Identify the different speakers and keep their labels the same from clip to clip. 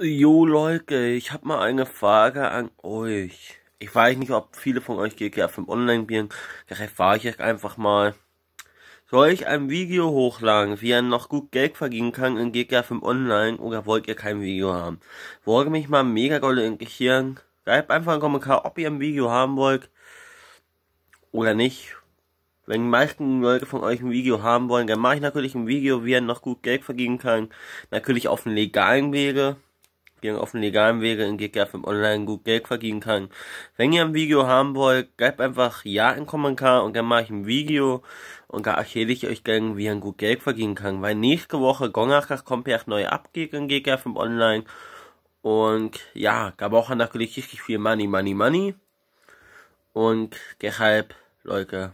Speaker 1: Jo Leute, ich habe mal eine Frage an euch. Ich weiß nicht, ob viele von euch GTA 5 online spielen. Daher frage ich euch einfach mal. Soll ich ein Video hochladen, wie ihr noch gut Geld verdienen kann in GTA 5 online oder wollt ihr kein Video haben? Wollte mich mal mega doll interessieren. Schreibt einfach einen Kommentar, ob ihr ein Video haben wollt oder nicht. Wenn die meisten Leute von euch ein Video haben wollen, dann mache ich natürlich ein Video, wie ihr noch gut Geld verdienen kann. Natürlich auf dem legalen Wege gegen auf legalen Wege in GK5 Online gut Geld verdienen kann. Wenn ihr ein Video haben wollt, gebt einfach Ja in den Kommentar und dann mache ich ein Video und da erzähle ich euch gerne, wie ihr gut Geld verdienen kann. Weil nächste Woche Gongachach kommt ja auch neue Upgeek in GK5 Online und ja, da braucht ihr natürlich richtig viel Money, Money, Money und deshalb, Leute,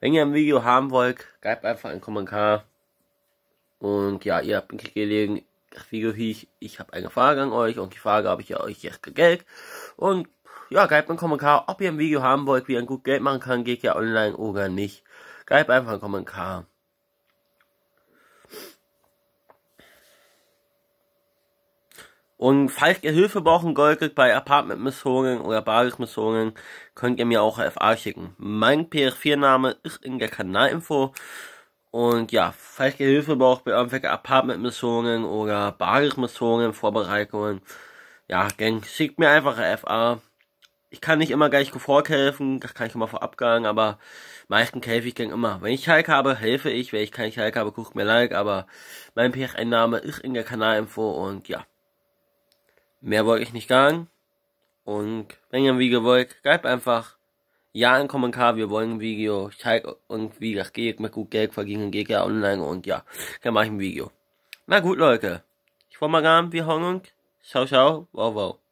Speaker 1: wenn ihr ein Video haben wollt, gebt einfach einen Kommentar. Und ja, ihr habt mich gelegen. Video hieß, ich habe eine Frage an euch und die Frage habe ich ja euch jetzt gegelt. Und ja, gebt einen Kommentar, ob ihr ein Video haben wollt, wie ihr ein gut Geld machen kann, geht ja online oder nicht. Gebt einfach einen Kommentar. Und falls ihr Hilfe brauchen solltet bei apartment missionen oder Baris-Missungen, könnt ihr mir auch FA schicken. Mein PS4-Name ist in der Kanalinfo. Und ja, falls ihr Hilfe braucht bei irgendwelchen Apartment-Missionen oder Basis-Missionen, Vorbereitungen, ja, Gang, schickt mir einfach eine FA. Ich kann nicht immer gleich sofort helfen, das kann ich immer vorab sagen, aber meistens helfe ich Gang immer. Wenn ich Hulk habe, helfe ich, wenn ich keinen Hulk habe, guckt mir Like, aber mein PHN-Name ist in der Kanalinfo und ja. Mehr wollte ich nicht sagen. Und wenn ihr ein Video wollt, schreibt einfach ja, ein Kommentar, wir wollen ein Video. Ich zeige irgendwie, das geht mit gut Geld verdienen, geht ja online und ja, dann mache ich ein Video. Na gut, Leute. Ich wollte mal sagen, wir hauen uns. Ciao, ciao. Wow, wow.